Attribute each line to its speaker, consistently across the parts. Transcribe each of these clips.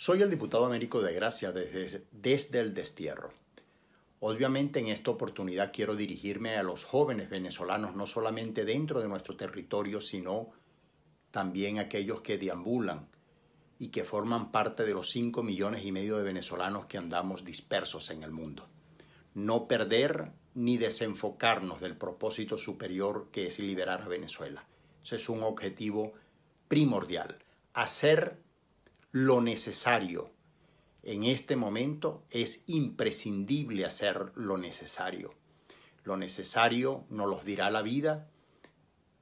Speaker 1: Soy el diputado Américo de Gracia desde, desde, el destierro. Obviamente en esta oportunidad quiero dirigirme a los jóvenes venezolanos, no solamente dentro de nuestro territorio, sino también aquellos que deambulan y que forman parte de los cinco millones y medio de venezolanos que andamos dispersos en el mundo. No perder ni desenfocarnos del propósito superior que es liberar a Venezuela. Ese es un objetivo primordial. Hacer lo necesario. En este momento es imprescindible hacer lo necesario. Lo necesario nos lo dirá la vida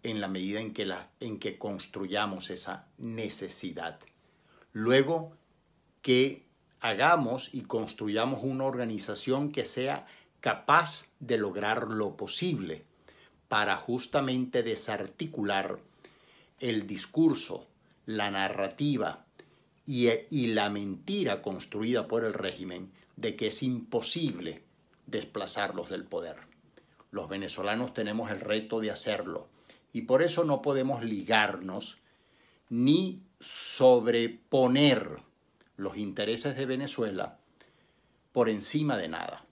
Speaker 1: en la medida en que construyamos esa necesidad. Luego, que hagamos y construyamos una organización que sea capaz de lograr lo posible para justamente desarticular el discurso, la narrativa, y, la mentira construida por el régimen de que es imposible desplazarlos del poder. Los venezolanos tenemos el reto de hacerlo y por eso no podemos ligarnos ni sobreponer los intereses de Venezuela por encima de nada.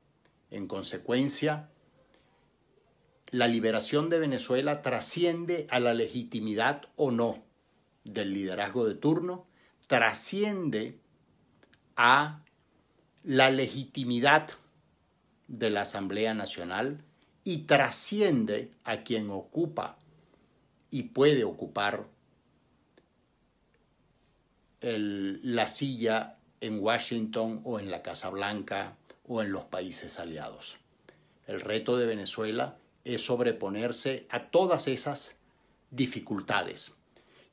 Speaker 1: En consecuencia, la liberación de Venezuela trasciende a la legitimidad o no del liderazgo de turno trasciende a la legitimidad de la Asamblea Nacional y trasciende a quien ocupa y puede ocupar la silla en Washington o en la Casa Blanca o en los países aliados. El reto de Venezuela es sobreponerse a todas esas dificultades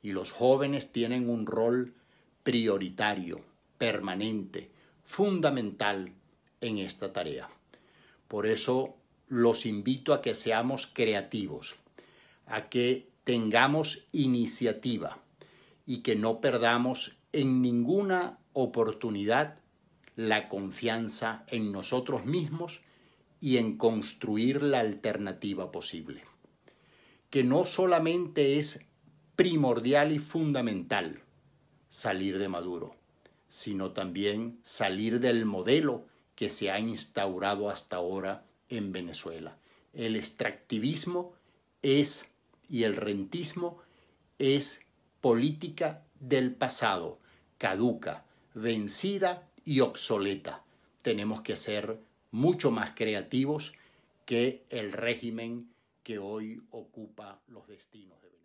Speaker 1: y los jóvenes tienen un rol prioritario, permanente, fundamental en esta tarea. Por eso los invito a que seamos creativos, a que tengamos iniciativa y que no perdamos en ninguna oportunidad la confianza en nosotros mismos y en construir la alternativa posible, que no solamente es primordial y fundamental, salir de Maduro, sino también salir del modelo que se ha instaurado hasta ahora en Venezuela. El extractivismo es y el rentismo es política del pasado, caduca, vencida y obsoleta. Tenemos que ser mucho más creativos que el régimen que hoy ocupa los destinos de Venezuela.